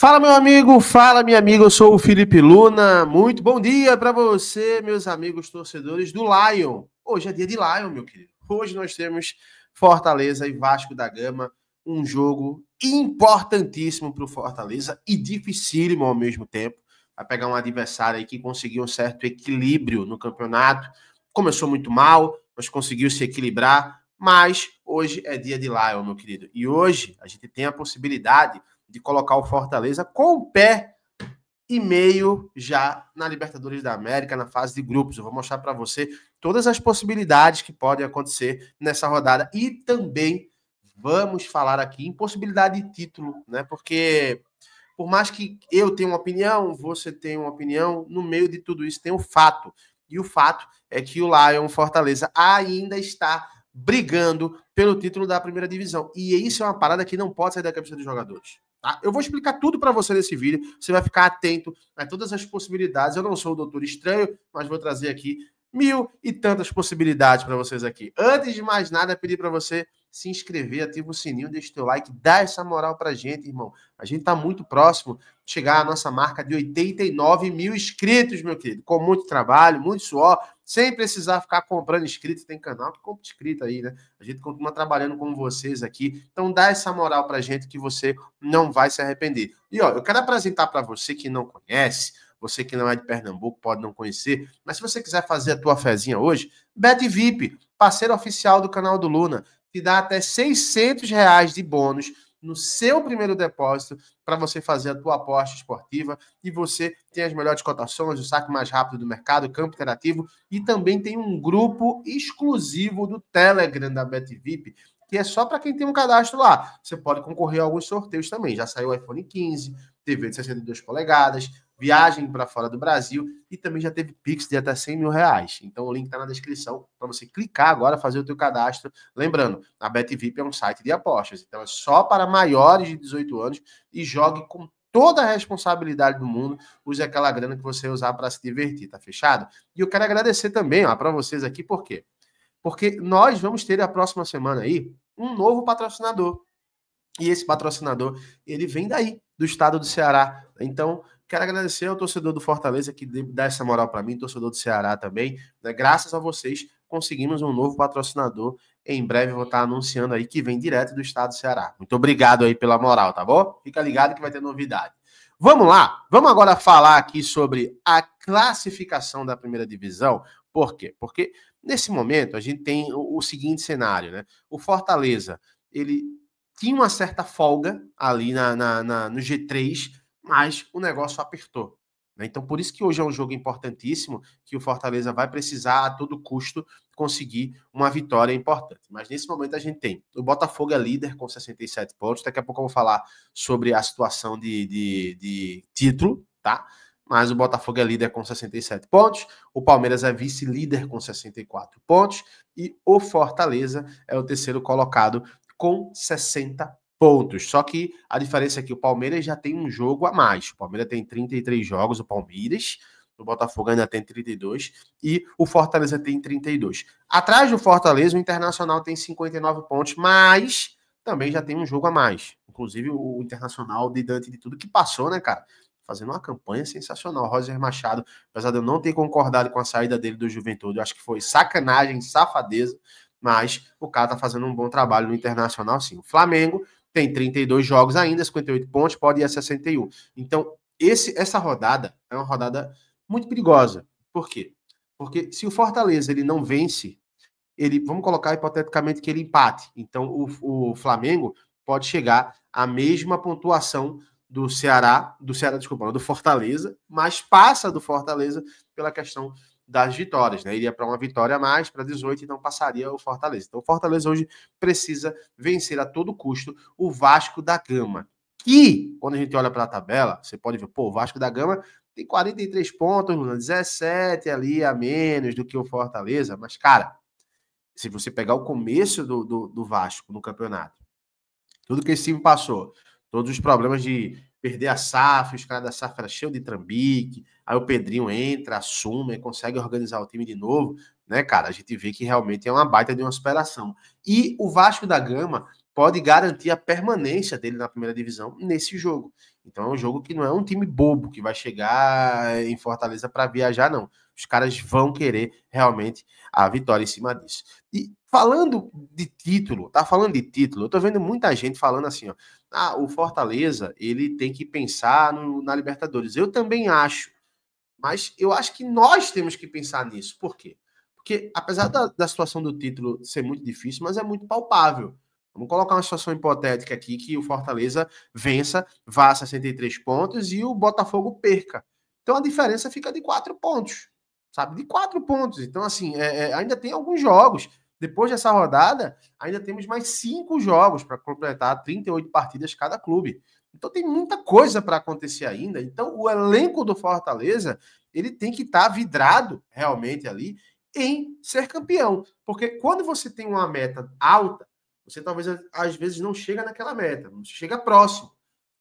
Fala, meu amigo, fala, minha amiga. Eu sou o Felipe Luna. Muito bom dia para você, meus amigos torcedores do Lion. Hoje é dia de Lion, meu querido. Hoje nós temos Fortaleza e Vasco da Gama, um jogo importantíssimo para o Fortaleza e dificílimo ao mesmo tempo. Vai pegar um adversário aí que conseguiu um certo equilíbrio no campeonato. Começou muito mal, mas conseguiu se equilibrar. Mas hoje é dia de Lion, meu querido. E hoje a gente tem a possibilidade de colocar o Fortaleza com o pé e meio já na Libertadores da América, na fase de grupos. Eu vou mostrar para você todas as possibilidades que podem acontecer nessa rodada e também vamos falar aqui em possibilidade de título, né? Porque por mais que eu tenha uma opinião, você tenha uma opinião, no meio de tudo isso tem o um fato. E o fato é que o Lion Fortaleza ainda está brigando pelo título da primeira divisão. E isso é uma parada que não pode sair da cabeça dos jogadores. Tá? Eu vou explicar tudo para você nesse vídeo. Você vai ficar atento a todas as possibilidades. Eu não sou o doutor estranho, mas vou trazer aqui mil e tantas possibilidades para vocês aqui. Antes de mais nada, pedir para você se inscrever, ativa o sininho, deixa o teu like, dá essa moral para gente, irmão. A gente está muito próximo de chegar à nossa marca de 89 mil inscritos, meu querido. Com muito trabalho, muito suor, sem precisar ficar comprando inscrito. Tem canal que compra inscrito aí, né? A gente continua trabalhando com vocês aqui. Então dá essa moral para gente que você não vai se arrepender. E ó, eu quero apresentar para você que não conhece você que não é de Pernambuco pode não conhecer, mas se você quiser fazer a tua fezinha hoje, Bet VIP, parceiro oficial do canal do Luna, te dá até 600 reais de bônus no seu primeiro depósito para você fazer a tua aposta esportiva e você tem as melhores cotações, o saque mais rápido do mercado, campo interativo e também tem um grupo exclusivo do Telegram da BetVip que é só para quem tem um cadastro lá. Você pode concorrer a alguns sorteios também. Já saiu o iPhone 15, TV de 62 polegadas, viagem para fora do Brasil e também já teve Pix de até 100 mil reais. Então o link está na descrição para você clicar agora, fazer o teu cadastro. Lembrando, a BetVip é um site de apostas, então é só para maiores de 18 anos e jogue com toda a responsabilidade do mundo, use aquela grana que você usar para se divertir, tá fechado? E eu quero agradecer também para vocês aqui, por quê? Porque nós vamos ter a próxima semana aí um novo patrocinador. E esse patrocinador, ele vem daí, do estado do Ceará. Então, Quero agradecer ao torcedor do Fortaleza que dá essa moral para mim, torcedor do Ceará também. Né? Graças a vocês, conseguimos um novo patrocinador. Em breve vou estar anunciando aí que vem direto do estado do Ceará. Muito obrigado aí pela moral, tá bom? Fica ligado que vai ter novidade. Vamos lá, vamos agora falar aqui sobre a classificação da primeira divisão. Por quê? Porque nesse momento a gente tem o, seguinte cenário, né? O Fortaleza, ele tinha uma certa folga ali na, na, na no G3, mas o negócio apertou. Né? Então, por isso que hoje é um jogo importantíssimo, que o Fortaleza vai precisar a todo custo conseguir uma vitória importante. Mas nesse momento a gente tem o Botafogo é líder com 67 pontos. Daqui a pouco eu vou falar sobre a situação de, de, de título, tá? mas o Botafogo é líder com 67 pontos, o Palmeiras é vice-líder com 64 pontos e o Fortaleza é o terceiro colocado com 60 pontos. Só que a diferença é que o Palmeiras já tem um jogo a mais. O Palmeiras tem 33 jogos, o Palmeiras. O Botafogo ainda tem 32 e o Fortaleza tem 32. Atrás do Fortaleza, o Internacional tem 59 pontos, mas também já tem um jogo a mais. Inclusive o Internacional, de Dante de tudo que passou, né, cara? Fazendo uma campanha sensacional. Roger Machado, apesar de eu não ter concordado com a saída dele do Juventude, eu acho que foi sacanagem, safadeza, mas o cara tá fazendo um bom trabalho no Internacional, sim. O Flamengo tem 32 jogos ainda, 58 pontos, pode ir a 61. Então, esse, essa rodada é uma rodada muito perigosa. Por quê? Porque se o Fortaleza ele não vence, ele vamos colocar hipoteticamente que ele empate. Então, o, o Flamengo pode chegar à mesma pontuação do Ceará, do Ceará, desculpa, do Fortaleza, mas passa do Fortaleza pela questão das vitórias, né? Iria para uma vitória a mais, para 18, e não passaria o Fortaleza. Então, o Fortaleza hoje precisa vencer a todo custo o Vasco da Gama. Que, quando a gente olha para a tabela, você pode ver, pô, o Vasco da Gama tem 43 pontos, 17 ali a menos do que o Fortaleza. Mas, cara, se você pegar o começo do, do, do Vasco no campeonato, tudo que esse time passou, todos os problemas de perder a safra, os caras da safra eram cheios de trambique, aí o Pedrinho entra, assume, consegue organizar o time de novo, né, cara? A gente vê que realmente é uma baita de uma superação. E o Vasco da Gama pode garantir a permanência dele na primeira divisão nesse jogo. Então é um jogo que não é um time bobo que vai chegar em Fortaleza para viajar, não. Os caras vão querer realmente a vitória em cima disso. E falando de título, tá falando de título, eu tô vendo muita gente falando assim, ó, ah, o Fortaleza, ele tem que pensar no, na Libertadores. Eu também acho, mas eu acho que nós temos que pensar nisso. Por quê? Porque apesar da, da situação do título ser muito difícil, mas é muito palpável. Vamos colocar uma situação hipotética aqui que o Fortaleza vença, vá a 63 pontos e o Botafogo perca. Então a diferença fica de 4 pontos, sabe? De 4 pontos. Então, assim, é, é, ainda tem alguns jogos. Depois dessa rodada, ainda temos mais cinco jogos para completar 38 partidas cada clube. Então tem muita coisa para acontecer ainda. Então o elenco do Fortaleza, ele tem que estar tá vidrado realmente ali em ser campeão. Porque quando você tem uma meta alta, você talvez às vezes não chega naquela meta, não chega próximo.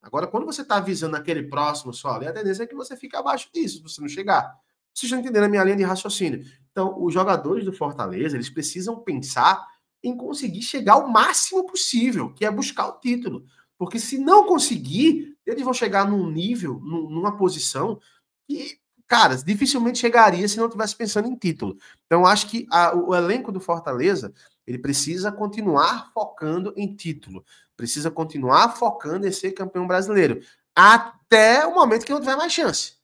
Agora, quando você está visando aquele próximo só ali, a tendência é que você fica abaixo disso, você não chegar. Vocês já entendendo a minha linha de raciocínio. Então, os jogadores do Fortaleza, eles precisam pensar em conseguir chegar ao máximo possível, que é buscar o título. Porque se não conseguir, eles vão chegar num nível, numa posição que, cara, dificilmente chegaria se não estivesse pensando em título. Então, acho que a, o elenco do Fortaleza ele precisa continuar focando em título, precisa continuar focando em ser campeão brasileiro, até o momento que não tiver mais chance.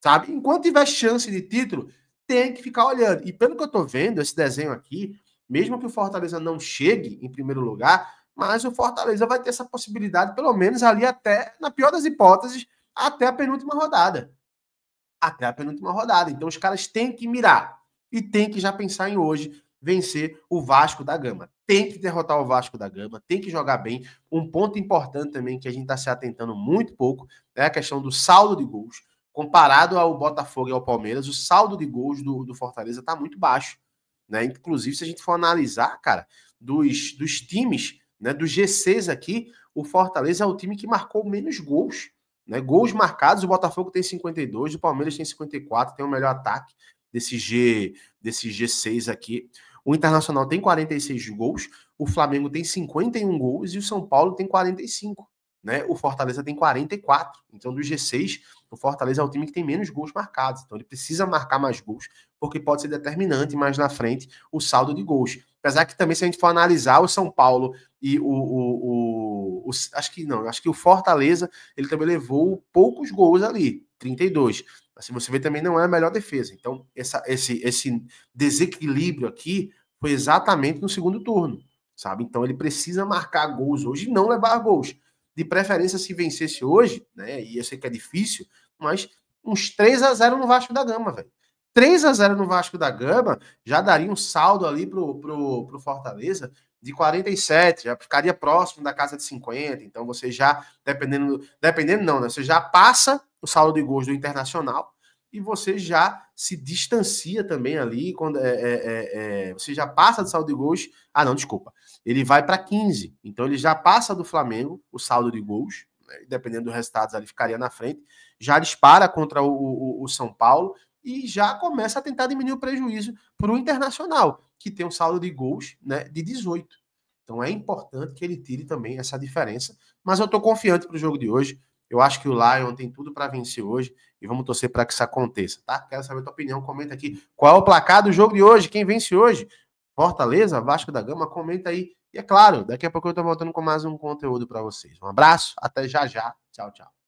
Sabe? Enquanto tiver chance de título, tem que ficar olhando. E pelo que eu estou vendo, esse desenho aqui, mesmo que o Fortaleza não chegue em primeiro lugar, mas o Fortaleza vai ter essa possibilidade, pelo menos ali até, na pior das hipóteses, até a penúltima rodada. Até a penúltima rodada. Então os caras têm que mirar e tem que já pensar em hoje, vencer o Vasco da Gama. Tem que derrotar o Vasco da Gama, tem que jogar bem. Um ponto importante também que a gente está se atentando muito pouco é a questão do saldo de gols. Comparado ao Botafogo e ao Palmeiras, o saldo de gols do, do Fortaleza está muito baixo. Né? Inclusive, se a gente for analisar, cara, dos, dos times, né, dos G6 aqui, o Fortaleza é o time que marcou menos gols. Né? Gols marcados, o Botafogo tem 52, o Palmeiras tem 54, tem o melhor ataque desse G desse G6 aqui o Internacional tem 46 gols, o Flamengo tem 51 gols e o São Paulo tem 45. Né? O Fortaleza tem 44. Então, do G6, o Fortaleza é o time que tem menos gols marcados. Então, ele precisa marcar mais gols, porque pode ser determinante mais na frente o saldo de gols. Apesar que também, se a gente for analisar o São Paulo e o. o, o, o acho que não, acho que o Fortaleza ele também levou poucos gols ali, 32. Assim, você vê também não é a melhor defesa. Então, essa, esse, esse desequilíbrio aqui foi exatamente no segundo turno, sabe? Então, ele precisa marcar gols hoje e não levar gols. De preferência, se vencesse hoje, né? E eu sei que é difícil, mas uns 3 a 0 no Vasco da Gama, velho. 3 a 0 no Vasco da Gama já daria um saldo ali pro, pro, pro Fortaleza de 47, já ficaria próximo da casa de 50. Então você já, dependendo, dependendo não, né? Você já passa o saldo de gols do Internacional e você já se distancia também ali quando é, é, é, é você já passa do saldo de gols. Ah, não, desculpa. Ele vai para 15. Então ele já passa do Flamengo o saldo de gols, né? dependendo dos resultados ali ficaria na frente. Já dispara contra o, o, o São Paulo e já começa a tentar diminuir o prejuízo para o Internacional, que tem um saldo de gols né, de 18. Então é importante que ele tire também essa diferença. Mas eu estou confiante para o jogo de hoje. Eu acho que o Lion tem tudo para vencer hoje e vamos torcer para que isso aconteça, tá? Quero saber a tua opinião, comenta aqui. Qual é o placar do jogo de hoje? Quem vence hoje? Fortaleza, Vasco da Gama, comenta aí. E é claro, daqui a pouco eu tô voltando com mais um conteúdo para vocês. Um abraço, até já já. Tchau, tchau.